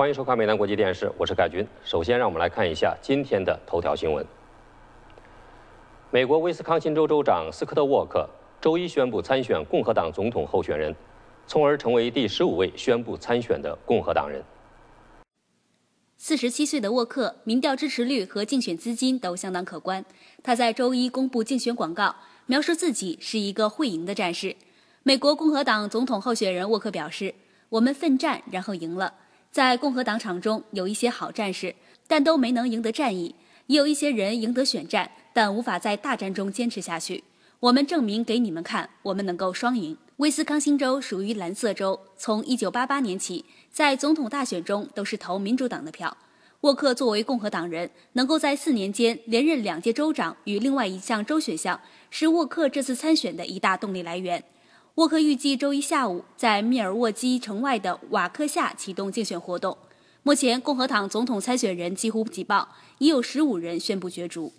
欢迎收看美南国际电视，我是盖军。首先，让我们来看一下今天的头条新闻。美国威斯康星州州长斯科特·沃克周一宣布参选共和党总统候选人，从而成为第十五位宣布参选的共和党人。四十七岁的沃克，民调支持率和竞选资金都相当可观。他在周一公布竞选广告，描述自己是一个会赢的战士。美国共和党总统候选人沃克表示：“我们奋战，然后赢了。”在共和党场中有一些好战士，但都没能赢得战役；也有一些人赢得选战，但无法在大战中坚持下去。我们证明给你们看，我们能够双赢。威斯康星州属于蓝色州，从1988年起，在总统大选中都是投民主党的票。沃克作为共和党人，能够在四年间连任两届州长与另外一项州选项，是沃克这次参选的一大动力来源。沃克预计周一下午在密尔沃基城外的瓦克夏启动竞选活动。目前，共和党总统参选人几乎挤爆，已有十五人宣布角逐。